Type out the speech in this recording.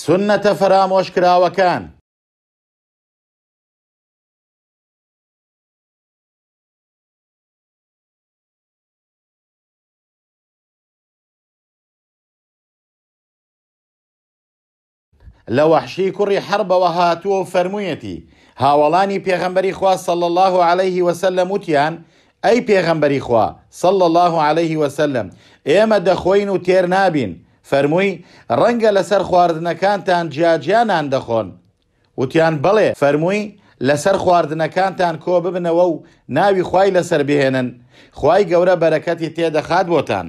سنەتە فەرامۆشکراوەکان لە وەحشی کوڕی حربەوە هاتووە و فەرموویەتی هاوڵانی پێغەمبەری خوا سەڵ الله عليه وسلم وتیان ئەی پێغەمبەری خوا سەڵ الله عليه وسلم ئێمە دەخۆین و تێر نابین فەرمووی ڕەنگە لەسەر خواردنەکانتان جیاجیانان دەخۆن وتیان بڵێ فەرمووی لەسەر خواردنەکانتان کۆ ببنەوە و ناوی خی لەسەر بهێنن خی گەورە بەرەکەتی تێدەخات بۆتان